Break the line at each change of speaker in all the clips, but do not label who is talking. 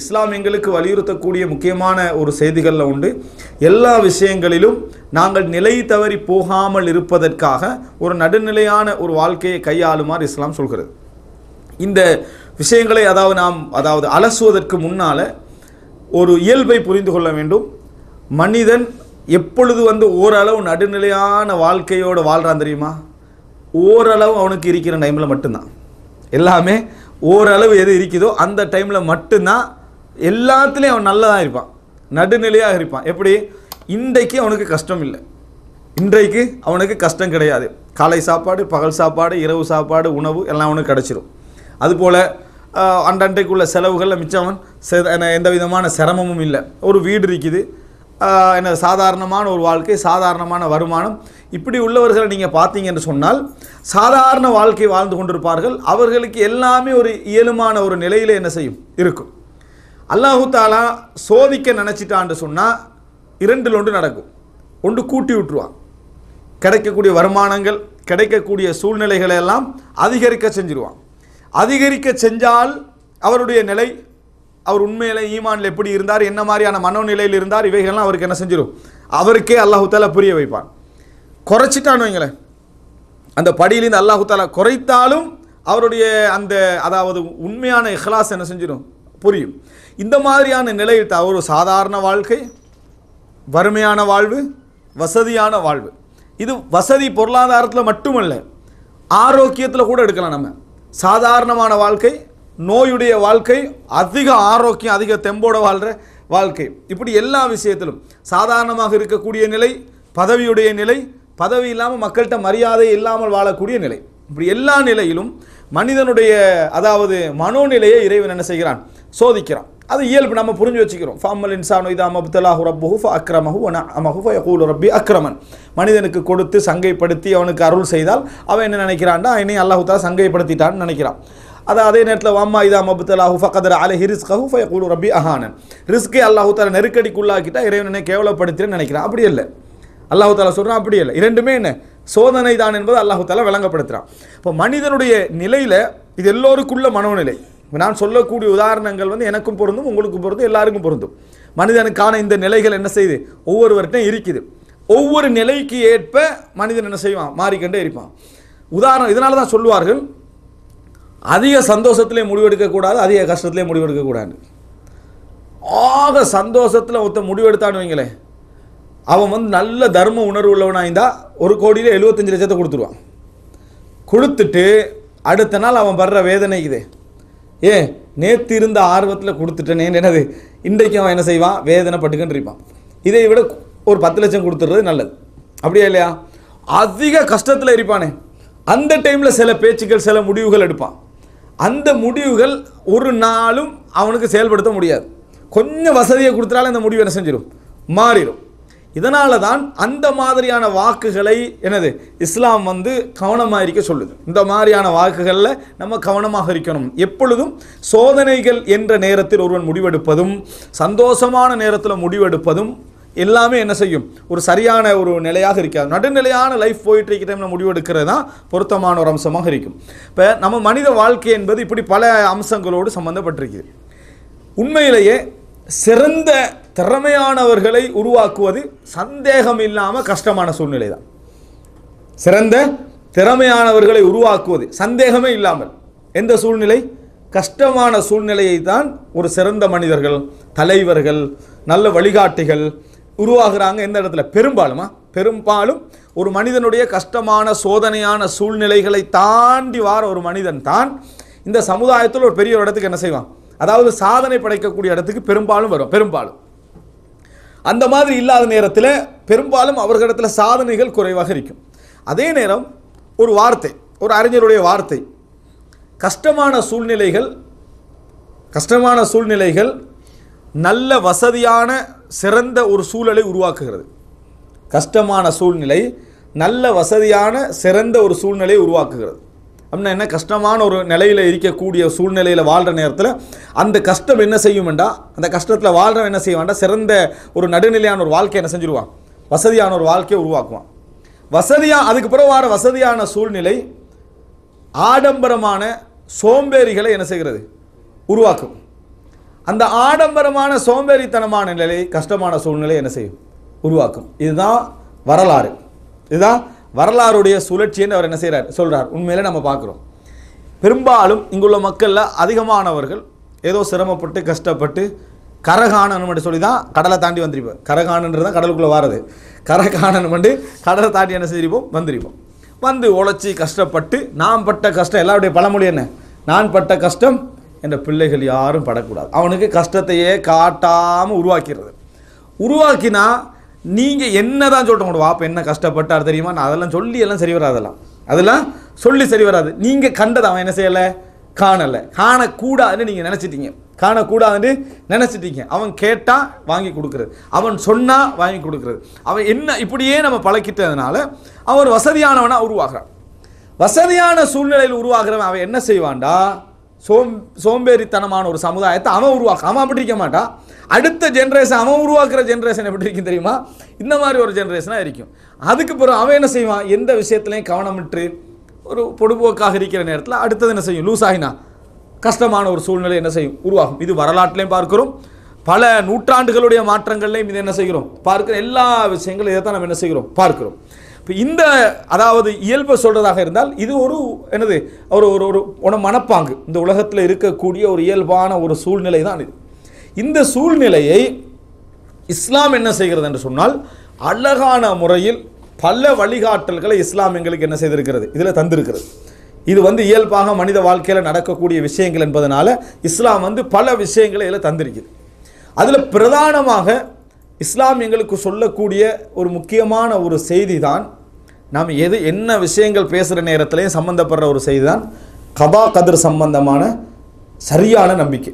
இஸ்லாம் எங்களுக்கு வலியுறுத்தக்கூடிய முக்கியமான ஒரு செய்திகளில் உண்டு எல்லா விஷயங்களிலும் நாங்கள் நிலை தவறி போகாமல் இருப்பதற்காக ஒரு நடுநிலையான ஒரு வாழ்க்கையை கையாளுமாறு இஸ்லாம் சொல்கிறது இந்த விஷயங்களை அதாவது நாம் அதாவது அலசுவதற்கு முன்னால் ஒரு இயல்பை புரிந்து கொள்ள வேண்டும் மனிதன் எப்பொழுது வந்து ஓரளவு நடுநிலையான வாழ்க்கையோடு வாழ்கிறான் தெரியுமா ஓரளவு அவனுக்கு இருக்கிற டைமில் மட்டும்தான் எல்லாமே ஓரளவு எது இருக்குதோ அந்த டைமில் மட்டும்தான் எல்லாத்துலேயும் அவன் நல்லதாக இருப்பான் நடுநிலையாக இருப்பான் எப்படி இன்றைக்கு அவனுக்கு கஷ்டம் இல்லை இன்றைக்கு அவனுக்கு கஷ்டம் கிடையாது காலை சாப்பாடு பகல் சாப்பாடு இரவு சாப்பாடு உணவு எல்லாம் அவனுக்கு கிடச்சிரும் அதுபோல் அண்டண்டைக்குள்ள செலவுகளில் மிச்சம் எந்த விதமான சிரமமும் இல்லை ஒரு வீடு இருக்குது என்ன சாதாரணமான ஒரு வாழ்க்கை சாதாரணமான வருமானம் இப்படி உள்ளவர்களை நீங்கள் பார்த்தீங்கன்னு சொன்னால் சாதாரண வாழ்க்கை வாழ்ந்து கொண்டிருப்பார்கள் அவர்களுக்கு எல்லாமே ஒரு இயலுமான ஒரு நிலையில் என்ன செய்யும் இருக்கும் அல்லாஹு தாலா சோதிக்க நினச்சிட்டான்னு சொன்னால் இரண்டில் ஒன்று நடக்கும் ஒன்று கூட்டி விட்டுருவான் கிடைக்கக்கூடிய வருமானங்கள் கிடைக்கக்கூடிய சூழ்நிலைகளை எல்லாம் அதிகரிக்க செஞ்சிருவான் அதிகரிக்க செஞ்சால் அவருடைய நிலை அவர் உண்மையில ஈமானில் எப்படி இருந்தார் என்ன மாதிரியான மனோநிலையில் இருந்தார் இவைகள்லாம் அவருக்கு என்ன செஞ்சிடும் அவருக்கே அல்லாஹு தாலா புரிய வைப்பான் குறைச்சிட்டான்னு வைங்களேன் அந்த படியிலேருந்து அல்லாஹு தாலா குறைத்தாலும் அவருடைய அந்த அதாவது உண்மையான இஹ்லாஸ் என்ன செஞ்சிடும் புரியும் இந்த மாதிரியான நிலையில் ஒரு சாதாரண வாழ்க்கை வறுமையான வாழ்வு வசதியான வாழ்வு இது வசதி பொருளாதாரத்தில் மட்டுமல்ல ஆரோக்கியத்தில் கூட எடுக்கலாம் நம்ம சாதாரணமான வாழ்க்கை நோயுடைய வாழ்க்கை அதிக ஆரோக்கியம் அதிக தெம்போட வாழ்கிற வாழ்க்கை இப்படி எல்லா விஷயத்திலும் சாதாரணமாக இருக்கக்கூடிய நிலை பதவியுடைய நிலை பதவி இல்லாமல் மக்கள்கிட்ட மரியாதை இல்லாமல் வாழக்கூடிய நிலை இப்படி எல்லா நிலையிலும் மனிதனுடைய அதாவது மனோநிலையை இறைவன் என்ன செய்கிறான் சோதிக்கிறான் அது இயல்பு நம்ம புரிஞ்சு வச்சுக்கிறோம் ஃபாமல் இன்சானோ இதா மப்தலாஹு ரப்புஹு ஃப அக்ரமஹு ஒன அமஹு ஃபயகூலு ரப்பி அக்ரமன் மனிதனுக்கு கொடுத்து சங்கைப்படுத்தி அவனுக்கு அருள் செய்தால் அவன் என்ன நினைக்கிறான்டா என்னை தாலா சங்கைப்படுத்திட்டான்னு நினைக்கிறான் அதை அதே நேரத்தில் வாமா இதா மபுத்தலாஹு ஃபகதர் அலஹி ரிஸ்கஹு ஃபயகுலு ரபி அஹானன் ரிஸ்கே அல்லாஹுத்தால நெருக்கடிக்குள்ளாக்கிட்டா இறைவனை கேவலப்படுத்தினு நினைக்கிறான் அப்படி இல்லை அல்லாஹு தாலா சொல்கிறான் அப்படி இல்லை இரண்டுமே என்ன சோதனை தான் என்பது அல்லாஹு தாலா விளங்கப்படுத்துகிறான் இப்போ மனிதனுடைய நிலையில் இது எல்லோருக்குள்ள மனோநிலை நான் சொல்லக்கூடிய உதாரணங்கள் வந்து எனக்கும் பொருந்தும் உங்களுக்கும் பொருந்தும் எல்லாருக்கும் பொருந்தும் மனிதனுக்கான இந்த நிலைகள் என்ன செய்யுது ஒவ்வொருவர்கிட்டையும் இருக்குது ஒவ்வொரு நிலைக்கு ஏற்ப மனிதன் என்ன செய்வான் மாறிக்கொண்டே இருப்பான் உதாரணம் இதனால தான் சொல்லுவார்கள் அதிக சந்தோஷத்திலே முடிவெடுக்கக்கூடாது அதிக கஷ்டத்திலே முடிவெடுக்கக்கூடாது ஆக சந்தோஷத்தில் ஒருத்த முடிவெடுத்தான்னு அவன் வந்து நல்ல தர்ம உணர்வு உள்ளவனாக இருந்தால் ஒரு கோடியில் எழுபத்தஞ்சு லட்சத்தை கொடுத்துருவான் கொடுத்துட்டு அடுத்த நாள் அவன் படுற வேதனை இதே ஏ நேற்று இருந்த ஆர்வத்தில் கொடுத்துட்டேனேன்னு என்னது இன்றைக்கு அவன் என்ன செய்வான் வேதனைப்பட்டுக்கின்றிருப்பான் இதை விட ஒரு பத்து லட்சம் கொடுத்துட்றது நல்லது அப்படியா இல்லையா அதிக கஷ்டத்தில் இருப்பானே அந்த டைமில் சில பேச்சுக்கள் சில முடிவுகள் எடுப்பான் அந்த முடிவுகள் ஒரு நாளும் அவனுக்கு செயல்படுத்த முடியாது கொஞ்சம் வசதியை கொடுத்தாலும் அந்த முடிவு என்ன செஞ்சிடும் மாறிடும் இதனால தான் அந்த மாதிரியான வாக்குகளை என்னது இஸ்லாம் வந்து கவனமாக இருக்க சொல்லுது இந்த மாதிரியான வாக்குகளில் நம்ம கவனமாக இருக்கணும் எப்பொழுதும் சோதனைகள் என்ற நேரத்தில் ஒருவன் முடிவெடுப்பதும் சந்தோஷமான நேரத்தில் முடிவெடுப்பதும் எல்லாமே என்ன செய்யும் ஒரு சரியான ஒரு நிலையாக இருக்காது நடுநிலையான லைஃப் போயிட்டு இருக்க டைமில் முடிவெடுக்கிறது தான் பொருத்தமான ஒரு அம்சமாக இருக்கும் இப்போ நம்ம மனித வாழ்க்கை என்பது இப்படி பல அம்சங்களோடு சம்மந்தப்பட்டிருக்குது உண்மையிலேயே சிறந்த திறமையானவர்களை உருவாக்குவது சந்தேகம் இல்லாமல் கஷ்டமான சூழ்நிலை தான் சிறந்த திறமையானவர்களை உருவாக்குவது சந்தேகமே இல்லாமல் எந்த சூழ்நிலை கஷ்டமான சூழ்நிலையை தான் ஒரு சிறந்த மனிதர்கள் தலைவர்கள் நல்ல வழிகாட்டிகள் உருவாகிறாங்க எந்த இடத்துல பெரும்பாலுமா பெரும்பாலும் ஒரு மனிதனுடைய கஷ்டமான சோதனையான சூழ்நிலைகளை தாண்டி வார ஒரு மனிதன் தான் இந்த சமுதாயத்தில் ஒரு பெரிய ஒரு இடத்துக்கு என்ன செய்வான் அதாவது சாதனை படைக்கக்கூடிய இடத்துக்கு பெரும்பாலும் வரும் பெரும்பாலும் அந்த மாதிரி இல்லாத நேரத்தில் பெரும்பாலும் அவர்களிடத்தில் சாதனைகள் குறைவாக இருக்கும் அதே நேரம் ஒரு வார்த்தை ஒரு அறிஞருடைய வார்த்தை கஷ்டமான சூழ்நிலைகள் கஷ்டமான சூழ்நிலைகள் நல்ல வசதியான சிறந்த ஒரு சூழலை உருவாக்குகிறது கஷ்டமான சூழ்நிலை நல்ல வசதியான சிறந்த ஒரு சூழ்நிலையை உருவாக்குகிறது அப்படின்னா என்ன கஷ்டமான ஒரு நிலையில் இருக்கக்கூடிய சூழ்நிலையில் வாழ்கிற நேரத்தில் அந்த கஷ்டம் என்ன செய்யும் வேண்டாம் அந்த கஷ்டத்தில் வாழ்கிறவன் என்ன செய்ய வேண்டாம் சிறந்த ஒரு நடுநிலையான ஒரு வாழ்க்கை என்ன செஞ்சுருவான் வசதியான ஒரு வாழ்க்கையை உருவாக்குவான் வசதியாக அதுக்கு பிறகு வார வசதியான சூழ்நிலை ஆடம்பரமான சோம்பேறிகளை என்ன செய்கிறது உருவாக்கும் அந்த ஆடம்பரமான சோம்பேறித்தனமான நிலை கஷ்டமான சூழ்நிலை என்ன செய்யும் உருவாக்கும் இதுதான் வரலாறு இதுதான் வரலாறுடைய சுழற்சின்னு அவர் என்ன செய்கிறார் சொல்கிறார் உண்மையிலே நம்ம பார்க்குறோம் பெரும்பாலும் இங்குள்ள மக்களில் அதிகமானவர்கள் ஏதோ சிரமப்பட்டு கஷ்டப்பட்டு கரகாணன் மட்டும் சொல்லி தான் கடலை தாண்டி வந்திருப்போம் கரகாணன்றது தான் கடலுக்குள்ளே வரது கரகாணன் மட்டும் கடலை தாண்டி என்ன செஞ்சிருப்போம் வந்திருப்போம் வந்து உழைச்சி கஷ்டப்பட்டு நான் பட்ட கஷ்டம் எல்லாருடைய பழமொழி என்ன நான் பட்ட கஷ்டம் என்ற பிள்ளைகள் யாரும் படக்கூடாது அவனுக்கு கஷ்டத்தையே காட்டாமல் உருவாக்கிறது உருவாக்கினா நீங்கள் என்ன தான் சொல்லிட்டு உங்களோட என்ன கஷ்டப்பட்டார் தெரியுமா நான் அதெல்லாம் சொல்லி எல்லாம் சரி வராது அதெல்லாம் அதெல்லாம் சொல்லி சரி வராது நீங்கள் கண்டதை அவன் என்ன செய்யலை காணலை காணக்கூடாதுன்னு நீங்கள் நினச்சிட்டீங்க காணக்கூடாதுன்னு நினச்சிட்டீங்க அவன் கேட்டால் வாங்கி கொடுக்குறது அவன் சொன்னால் வாங்கி கொடுக்குறது அவன் என்ன இப்படியே நம்ம பழக்கிட்டதுனால அவன் வசதியானவனாக உருவாகிறான் வசதியான சூழ்நிலையில் உருவாகிறவன் அவன் என்ன செய்வான்டா சோம் சோம்பேறித்தனமான ஒரு சமுதாயத்தை அவன் உருவாக்க அவன் அப்படி இருக்க மாட்டான் அடுத்த ஜென்ரேஷன் அவன் உருவாக்குற ஜென்ரேஷன் எப்படி இருக்கும் தெரியுமா இந்த மாதிரி ஒரு ஜென்ரேஷனாக இருக்கும் அதுக்கு பிறகு அவன் என்ன செய்வான் எந்த விஷயத்துலையும் கவனமிட்டு ஒரு பொடுபோக்காக இருக்கிற நேரத்தில் அடுத்தது என்ன செய்யும் லூஸ் ஆகினா கஷ்டமான ஒரு சூழ்நிலை என்ன செய்யும் உருவாகும் இது வரலாற்றுலையும் பார்க்கிறோம் பல நூற்றாண்டுகளுடைய மாற்றங்கள்லையும் இது என்ன செய்கிறோம் பார்க்கிற எல்லா விஷயங்களும் இதை தான் நம்ம என்ன செய்கிறோம் பார்க்கிறோம் இப்போ இந்த அதாவது இயல்பை சொல்கிறதாக இருந்தால் இது ஒரு என்னது ஒரு ஒரு ஒரு உன மனப்பாங்கு இந்த உலகத்தில் இருக்கக்கூடிய ஒரு இயல்பான ஒரு சூழ்நிலை தான் இது இந்த சூழ்நிலையை இஸ்லாம் என்ன செய்கிறது என்று சொன்னால் அழகான முறையில் பல வழிகாட்டல்களை இஸ்லாம் எங்களுக்கு என்ன செய்திருக்கிறது இதில் தந்திருக்கிறது இது வந்து இயல்பாக மனித வாழ்க்கையில் நடக்கக்கூடிய விஷயங்கள் என்பதனால இஸ்லாம் வந்து பல விஷயங்களை இதில் தந்திருக்குது அதில் பிரதானமாக இஸ்லாம் எங்களுக்கு சொல்லக்கூடிய ஒரு முக்கியமான ஒரு செய்தி தான் நாம் எது என்ன விஷயங்கள் பேசுகிற நேரத்திலையும் சம்மந்தப்படுற ஒரு செய்தி தான் கபா கதிர் சம்பந்தமான சரியான நம்பிக்கை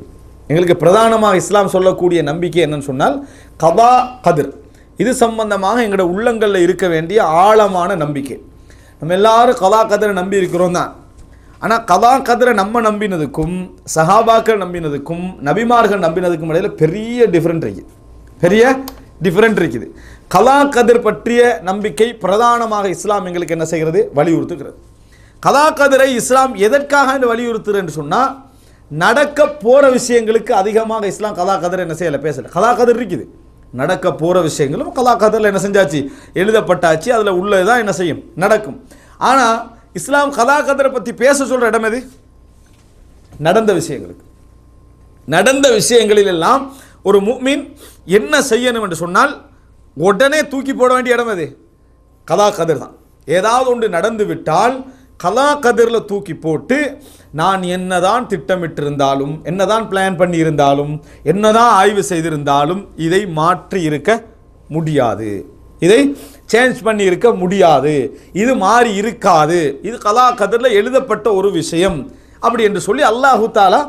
எங்களுக்கு பிரதானமாக இஸ்லாம் சொல்லக்கூடிய நம்பிக்கை என்னன்னு சொன்னால் கபா கதிர் இது சம்பந்தமாக எங்களோட உள்ளங்களில் இருக்க வேண்டிய ஆழமான நம்பிக்கை நம்ம எல்லாரும் கதா கதிரை நம்பி இருக்கிறோம் தான் ஆனால் கதா கதிரை நம்ம நம்பினதுக்கும் சஹாபாக்கள் நம்பினதுக்கும் நபிமார்கள் நம்பினதுக்கும் இடையில் பெரிய டிஃப்ரெண்ட் இருக்குது பெரிய டிஃப்ரெண்ட் இருக்குது கலா கதிர் பற்றிய நம்பிக்கை பிரதானமாக இஸ்லாம் எங்களுக்கு என்ன செய்கிறது வலியுறுத்துகிறது கதாகதிரை கதிரை இஸ்லாம் எதற்காக வலியுறுத்துறது என்று சொன்னால் நடக்க போகிற விஷயங்களுக்கு அதிகமாக இஸ்லாம் கதா கதிர் என்ன செய்யலை பேசலை கதா கதிர் இருக்குது நடக்க போகிற விஷயங்களும் கதா கதிரில் என்ன செஞ்சாச்சு எழுதப்பட்டாச்சு அதில் தான் என்ன செய்யும் நடக்கும் ஆனால் இஸ்லாம் கலா கதிரை பற்றி பேச சொல்கிற இடம் எது நடந்த விஷயங்களுக்கு நடந்த விஷயங்களில் எல்லாம் ஒரு மீன் என்ன செய்யணும் என்று சொன்னால் உடனே தூக்கி போட வேண்டிய இடம் அது கதா கதிர் தான் ஏதாவது ஒன்று நடந்து விட்டால் கதா கதிரில் தூக்கி போட்டு நான் என்னதான் திட்டமிட்டிருந்தாலும் என்னதான் பிளான் பண்ணியிருந்தாலும் என்னதான் ஆய்வு செய்திருந்தாலும் இதை மாற்றி இருக்க முடியாது இதை சேஞ்ச் பண்ணி இருக்க முடியாது இது மாறி இருக்காது இது கதா கதிரில் எழுதப்பட்ட ஒரு விஷயம் அப்படி என்று சொல்லி அல்லாஹூத்தாலா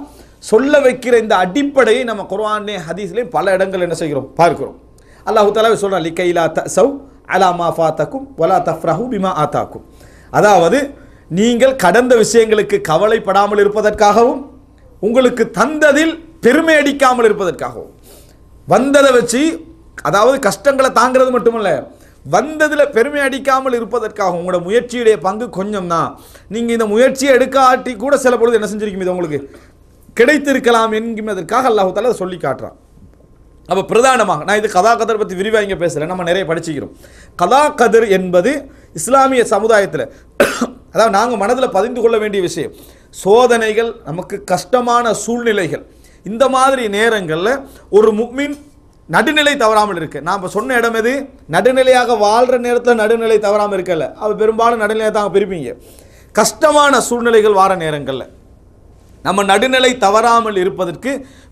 சொல்ல வைக்கிற இந்த அடிப்படையை நம்ம குர்வானே ஹதீஸ்லே பல இடங்கள் என்ன செய்கிறோம் பார்க்கிறோம் அல்லாஹு தலா சொல்கிறான் லிக்கைலா தசவ் அலா மா ஃபாத்தக்கும் ஒலா தஃப்ராஹு பிமா ஆத்தாக்கும் அதாவது நீங்கள் கடந்த விஷயங்களுக்கு கவலைப்படாமல் இருப்பதற்காகவும் உங்களுக்கு தந்ததில் பெருமை அடிக்காமல் இருப்பதற்காகவும் வந்ததை வச்சு அதாவது கஷ்டங்களை தாங்கிறது மட்டுமல்ல வந்ததில் பெருமை அடிக்காமல் இருப்பதற்காக உங்களோட முயற்சியுடைய பங்கு கொஞ்சம் தான் நீங்கள் இந்த முயற்சியை எடுக்காட்டி கூட சில பொழுது என்ன செஞ்சிருக்கீங்க இது உங்களுக்கு கிடைத்திருக்கலாம் என்கிறதற்காக அல்லாஹு தாலா சொல்லி காட்டுறான் அப்போ பிரதானமாக நான் இது கதா கதர் பற்றி விரிவாக இங்கே பேசுகிறேன் நம்ம நிறைய படிச்சுக்கிறோம் கதா கதர் என்பது இஸ்லாமிய சமுதாயத்தில் அதாவது நாங்கள் மனதில் பதிந்து கொள்ள வேண்டிய விஷயம் சோதனைகள் நமக்கு கஷ்டமான சூழ்நிலைகள் இந்த மாதிரி நேரங்களில் ஒரு முக்மின் நடுநிலை தவறாமல் இருக்குது நான் இப்போ சொன்ன இடம் எது நடுநிலையாக வாழ்கிற நேரத்தில் நடுநிலை தவறாமல் இருக்கல அவள் பெரும்பாலும் நடுநிலையாக தான் பிரிப்பீங்க கஷ்டமான சூழ்நிலைகள் வார நேரங்களில் நம்ம நடுநிலை தவறாமல் இருப்பதற்கு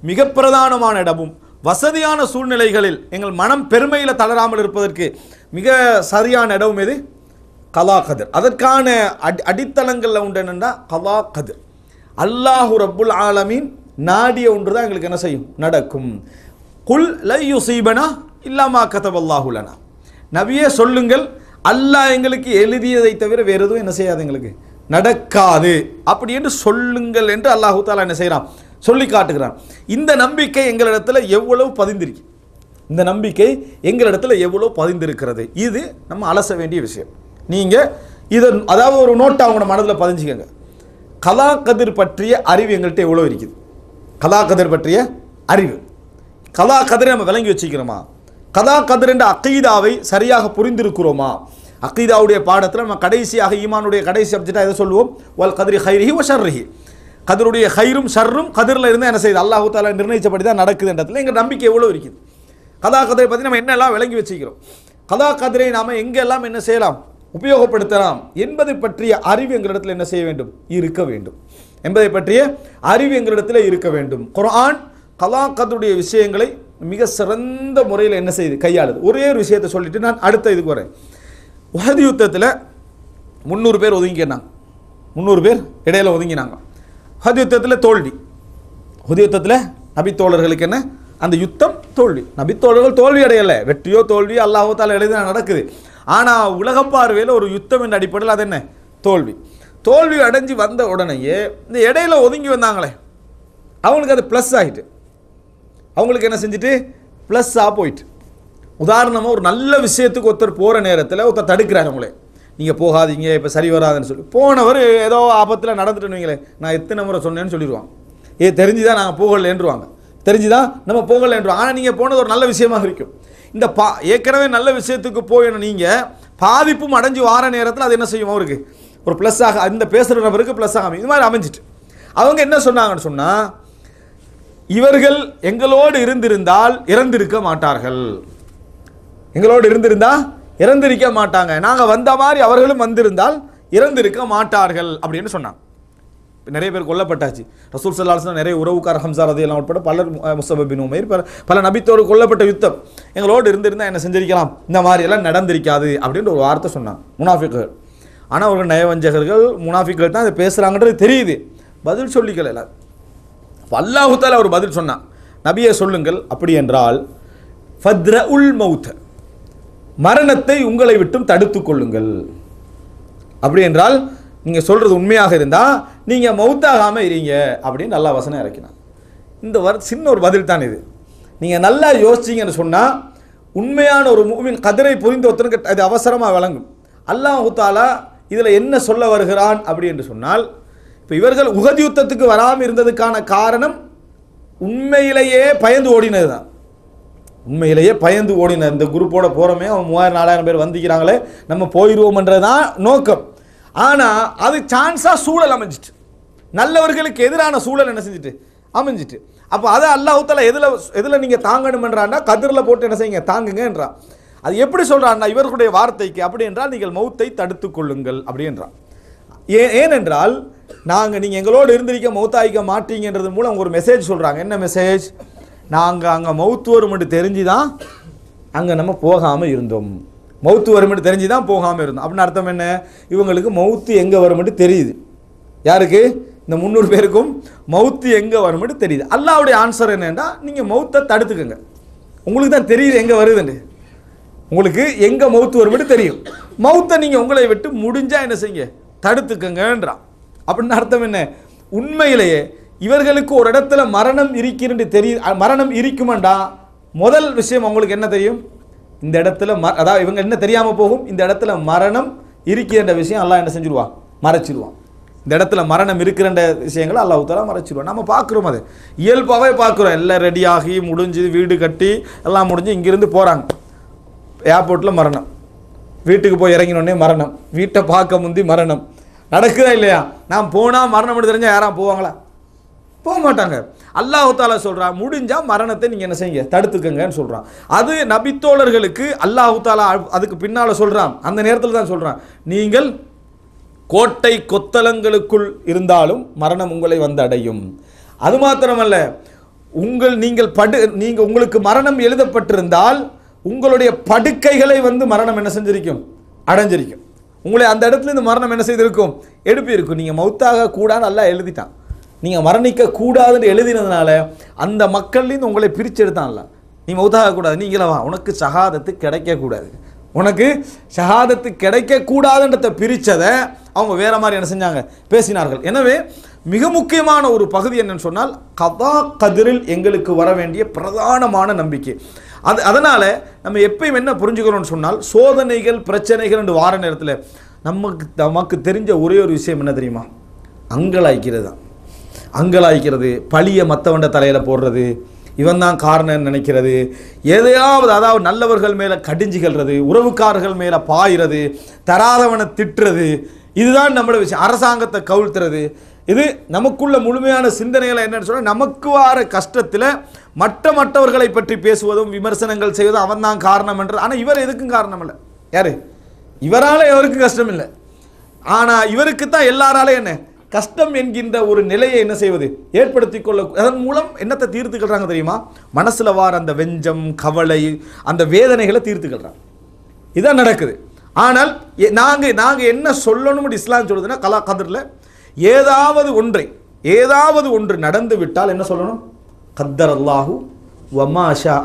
மிக பிரதானமான இடமும் வசதியான சூழ்நிலைகளில் எங்கள் மனம் பெருமையில் தளராமல் இருப்பதற்கு மிக சரியான இடம் எது கவா கதிர் அதற்கான அடி அடித்தளங்களில் உண்டு என்னென்னா கவா கதிர் அல்லாஹு ரப்புல் ஆலமீன் நாடிய ஒன்று தான் எங்களுக்கு என்ன செய்யும் நடக்கும் குல் லையு சீபனா இல்லாமா கதவல்லாஹுலனா நவியே சொல்லுங்கள் அல்லாஹ் எங்களுக்கு எழுதியதை தவிர வேறு எதுவும் என்ன செய்யாது எங்களுக்கு நடக்காது அப்படி என்று சொல்லுங்கள் என்று அல்லாஹு தாலா என்ன செய்கிறான் சொல்லி காட்டுகிறான் இந்த நம்பிக்கை எங்களிடத்தில் எவ்வளவு பதிந்திருக்கு இந்த நம்பிக்கை எங்களிடத்தில் எவ்வளோ பதிந்திருக்கிறது இது நம்ம அலச வேண்டிய விஷயம் நீங்கள் இதை அதாவது ஒரு நோட்டை அவங்களோட மனதில் பதிஞ்சுக்கோங்க கலா கதிர் பற்றிய அறிவு எங்கள்கிட்ட எவ்வளோ இருக்குது கலா கதிர் பற்றிய அறிவு கலா கதிரை நம்ம விளங்கி வச்சுக்கிறோமா கதா கதிர் என்ற அக்கீதாவை சரியாக புரிந்திருக்கிறோமா அக்கீதாவுடைய பாடத்தில் நம்ம கடைசியாக ஈமானுடைய கடைசி சப்ஜெக்டாக எதை சொல்லுவோம் வல் கதிரி ஹைரிஹி ஓ ஷர்ரிஹி கதிருடைய ஹைரும் ஷர்ரும் கதிரில் இருந்து என்ன செய்யுது அல்லாஹு தாலா நிர்ணயிச்சபடி தான் நடக்குது இடத்துல எங்கள் நம்பிக்கை எவ்வளோ இருக்குது கதா கதிரை பற்றி நம்ம என்னெல்லாம் விளங்கி வச்சுக்கிறோம் கதா கதிரை நாம் எங்கெல்லாம் என்ன செய்யலாம் உபயோகப்படுத்தலாம் என்பதை பற்றிய அறிவு எங்களிடத்தில் என்ன செய்ய வேண்டும் இருக்க வேண்டும் என்பதை பற்றிய அறிவு எங்களிடத்தில் இருக்க வேண்டும் குரான் கதருடைய விஷயங்களை மிக சிறந்த முறையில் என்ன செய்யுது கையாளுது ஒரே ஒரு விஷயத்தை சொல்லிட்டு நான் அடுத்த இதுக்கு வரேன் உஹது யுத்தத்தில் முந்நூறு பேர் ஒதுங்கினாங்க முந்நூறு பேர் இடையில் ஒதுங்கினாங்க உஹது யுத்தத்தில் தோல்வி உஹது யுத்தத்தில் நபித்தோழர்களுக்கு என்ன அந்த யுத்தம் தோல்வி நபித்தோழர்கள் தோல்வி அடையலை வெற்றியோ தோல்வியோ அல்லாஹத்தால் தால எழுதி நடக்குது ஆனால் உலக பார்வையில் ஒரு யுத்தம் என்ற அடிப்படையில் அது என்ன தோல்வி தோல்வி அடைஞ்சு வந்த உடனேயே இந்த இடையில ஒதுங்கி வந்தாங்களே அவங்களுக்கு அது ப்ளஸ் ஆகிட்டு அவங்களுக்கு என்ன செஞ்சுட்டு ப்ளஸ்ஸாக போயிட்டு உதாரணமாக ஒரு நல்ல விஷயத்துக்கு ஒருத்தர் போகிற நேரத்தில் ஒருத்தர் தடுக்கிறார் உங்களே நீங்கள் போகாதீங்க இப்போ சரி வராதுன்னு சொல்லி போனவர் ஏதோ ஆபத்தில் நடந்துட்டுவீங்களே நான் எத்தனை முறை சொன்னேன்னு சொல்லிடுவாங்க ஏ தெரிஞ்சுதான் நாங்கள் போகலன்றுவாங்க தெரிஞ்சுதான் நம்ம போகலன்றுவோம் ஆனால் நீங்கள் போனது ஒரு நல்ல விஷயமாக இருக்கும் இந்த பா ஏற்கனவே நல்ல விஷயத்துக்கு போயணும் நீங்கள் பாதிப்பும் அடைஞ்சு வார நேரத்தில் அது என்ன செய்யும் அவருக்கு ஒரு ப்ளஸ் ஆக அந்த பேசுகிற நபருக்கு ப்ளஸ் ஆகும் இது மாதிரி அமைஞ்சிட்டு அவங்க என்ன சொன்னாங்கன்னு சொன்னால் இவர்கள் எங்களோடு இருந்திருந்தால் இறந்திருக்க மாட்டார்கள் எங்களோடு இருந்திருந்தா இறந்திருக்க மாட்டாங்க நாங்கள் வந்த மாதிரி அவர்களும் வந்திருந்தால் இறந்திருக்க மாட்டார்கள் அப்படின்னு சொன்னாங்க நிறைய பேர் கொல்லப்பட்டாச்சு ரசூல் சல்லாஸ்லாம் நிறைய உறவுக்கார ஹம்சார் அது எல்லாம் உட்பட பலர் முசபின் உமர் பல பல நபித்தோடு கொல்லப்பட்ட யுத்தம் எங்களோடு இருந்திருந்தால் என்ன செஞ்சிருக்கலாம் இந்த மாதிரி எல்லாம் நடந்திருக்காது அப்படின்ற ஒரு வார்த்தை சொன்னாங்க முனாஃபிக்குகள் ஆனால் அவர்கள் நயவஞ்சகர்கள் முனாஃபிக்குகள் தான் அதை பேசுகிறாங்கன்றது தெரியுது பதில் சொல்லிக்கல எல்லாம் அல்லாஹுத்தால் அவர் பதில் சொன்னான் நபியை சொல்லுங்கள் அப்படி என்றால் ஃபத்ர உல் மௌத்த மரணத்தை உங்களை விட்டும் தடுத்து கொள்ளுங்கள் அப்படி என்றால் நீங்கள் சொல்கிறது உண்மையாக இருந்தால் நீங்கள் மௌத்தாகாமல் இருங்க அப்படின்னு நல்லா வசனம் இறக்கினான் இந்த வர சின்ன ஒரு பதில் தான் இது நீங்கள் நல்லா யோசிச்சிங்கன்னு சொன்னால் உண்மையான ஒரு மூவின் கதிரை புரிந்து ஒருத்தனுக்கு அது அவசரமாக விளங்கும் அல்லாஹ் தாலா இதில் என்ன சொல்ல வருகிறான் அப்படி என்று சொன்னால் இப்போ இவர்கள் உகதி யுத்தத்துக்கு வராமல் இருந்ததுக்கான காரணம் உண்மையிலேயே பயந்து ஓடினது தான் உண்மையிலேயே பயந்து ஓடின இந்த குரூப்போட போகிறோமே அவன் மூவாயிரம் நாலாயிரம் பேர் வந்திக்கிறாங்களே நம்ம போயிடுவோம்ன்றது தான் நோக்கம் ஆனால் அது சான்ஸாக சூழல் அமைஞ்சிட்டு நல்லவர்களுக்கு எதிரான சூழல் என்ன செஞ்சுட்டு அமைஞ்சிட்டு அப்போ அதை அல்லாஹூத்தால எதில் எதில் நீங்கள் தாங்கணுமென்றான்னா கதிரில் போட்டு என்ன செய்யுங்க தாங்குங்கன்றான் அது எப்படி சொல்கிறான்னா இவர்களுடைய வார்த்தைக்கு அப்படி என்றால் நீங்கள் மௌத்தை தடுத்து கொள்ளுங்கள் அப்படின்றான் ஏ ஏனென்றால் நாங்கள் நீங்கள் எங்களோடு இருந்திருக்க மௌத்தாயிக்க மாட்டீங்கன்றது மூலம் ஒரு மெசேஜ் சொல்கிறாங்க என்ன மெசேஜ் நாங்கள் அங்கே மவுத்து மட்டும் தெரிஞ்சு தான் அங்கே நம்ம போகாமல் இருந்தோம் மவுத்து மட்டும் தெரிஞ்சு தான் போகாமல் இருந்தோம் அப்படின்னு அர்த்தம் என்ன இவங்களுக்கு மவுத்து எங்கே மட்டும் தெரியுது யாருக்கு இந்த முந்நூறு பேருக்கும் மவுத்து எங்கே மட்டும் தெரியுது அல்லாவுடைய ஆன்சர் என்னென்னா நீங்கள் மவுத்தை தடுத்துக்கோங்க உங்களுக்கு தான் தெரியுது எங்கே வருதுன்னு உங்களுக்கு எங்கே மவுத்து மட்டும் தெரியும் மவுத்தை நீங்கள் உங்களை விட்டு முடிஞ்சால் என்ன செய்யுங்க தடுத்துக்கங்கன்றான் அப்படின்னு அர்த்தம் என்ன உண்மையிலேயே இவர்களுக்கு ஒரு இடத்துல மரணம் இருக்கிறது தெரிய மரணம் இருக்குமெண்டா முதல் விஷயம் அவங்களுக்கு என்ன தெரியும் இந்த இடத்துல ம அதாவது இவங்க என்ன தெரியாமல் போகும் இந்த இடத்துல மரணம் இருக்கிற விஷயம் எல்லாம் என்ன செஞ்சுருவான் மறைச்சிடுவான் இந்த இடத்துல மரணம் இருக்கிற விஷயங்களை அல்லாஹ் தாலா மறைச்சிடுவான் நம்ம பார்க்குறோம் அது இயல்பாகவே பார்க்குறோம் எல்லாம் ரெடியாகி முடிஞ்சு வீடு கட்டி எல்லாம் முடிஞ்சு இங்கேருந்து போகிறாங்க ஏர்போர்ட்டில் மரணம் வீட்டுக்கு போய் இறங்கினோடனே மரணம் வீட்டை பார்க்க முந்தி மரணம் நடக்குதா இல்லையா நான் போனால் மரணம் தெரிஞ்சால் யாராக போவாங்களா போக மாட்டாங்க அல்லாஹு தாலா சொல்கிறா முடிஞ்சால் மரணத்தை நீங்கள் என்ன செய்யுங்க தடுத்துக்கங்கன்னு சொல்கிறான் அது நபித்தோழர்களுக்கு அல்லாஹு தாலா அதுக்கு பின்னால் சொல்கிறான் அந்த நேரத்தில் தான் சொல்கிறான் நீங்கள் கோட்டை கொத்தலங்களுக்குள் இருந்தாலும் மரணம் உங்களை வந்து அடையும் அது மாத்திரமல்ல உங்கள் நீங்கள் படு நீங்கள் உங்களுக்கு மரணம் எழுதப்பட்டிருந்தால் உங்களுடைய படுக்கைகளை வந்து மரணம் என்ன செஞ்சிருக்கும் அடைஞ்சிருக்கும் உங்களை அந்த இடத்துல இந்த மரணம் என்ன செய்திருக்கும் இருக்கும் நீங்கள் மௌத்தாக கூடாது நல்லா எழுதிட்டான் நீங்கள் மரணிக்க கூடாதுன்னு எழுதினதுனால அந்த மக்கள்லேருந்து உங்களை பிரிச்செடுத்தான்ல நீ மௌத்தாகக்கூடாது நீ வா உனக்கு சகாதத்து கிடைக்கக்கூடாது உனக்கு சகாதத்து கிடைக்கக்கூடாதுன்றத பிரித்ததை அவங்க வேறு மாதிரி என்ன செஞ்சாங்க பேசினார்கள் எனவே மிக முக்கியமான ஒரு பகுதி என்னன்னு சொன்னால் கதா கதிரில் எங்களுக்கு வர வேண்டிய பிரதானமான நம்பிக்கை அது அதனால் நம்ம எப்பயும் என்ன புரிஞ்சுக்கிறோம்னு சொன்னால் சோதனைகள் பிரச்சனைகள் என்று வார நேரத்தில் நமக்கு நமக்கு தெரிஞ்ச ஒரே ஒரு விஷயம் என்ன தெரியுமா அங்கலாய்க்கிறது தான் அங்கலாய்க்கிறது பழியை மற்றவண்ட தலையில் போடுறது இவன் தான் காரணம்னு நினைக்கிறது எதையாவது அதாவது நல்லவர்கள் மேலே கடிஞ்சுகள்றது உறவுக்காரர்கள் மேலே பாயிறது தராதவனை திட்டுறது இதுதான் நம்மளோட விஷயம் அரசாங்கத்தை கவிழ்த்துறது இது நமக்குள்ள முழுமையான சிந்தனைகளை என்னென்னு சொன்னால் நமக்கு வார கஷ்டத்தில் மற்ற மற்றவர்களை பற்றி பேசுவதும் விமர்சனங்கள் செய்வதும் அவன் தான் காரணம் என்று ஆனால் இவர் எதுக்கும் காரணம் இல்லை யார் இவரால் எவருக்கும் கஷ்டம் இல்லை ஆனால் இவருக்கு தான் எல்லாராலையும் என்ன கஷ்டம் என்கின்ற ஒரு நிலையை என்ன செய்வது ஏற்படுத்தி கொள்ள அதன் மூலம் என்னத்தை தீர்த்துக்கிறாங்க தெரியுமா மனசில் வார அந்த வெஞ்சம் கவலை அந்த வேதனைகளை தீர்த்துக்கிறாங்க இதான் நடக்குது ஆனால் நாங்கள் நாங்கள் என்ன சொல்லணும்னு இஸ்லாம் சொல்லுதுன்னா கலா கதிரில் ஏதாவது ஒன்றை ஏதாவது ஒன்று நடந்து விட்டால் என்ன சொல்லணும் கத்தர் அல்லாஹு வமாஷா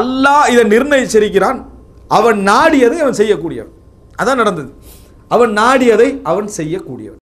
அல்லாஹ் இதை நிர்ணயிச்சிருக்கிறான் அவன் நாடியதை அவன் செய்யக்கூடியவன் அதான் நடந்தது அவன் நாடியதை அவன் செய்யக்கூடியவன்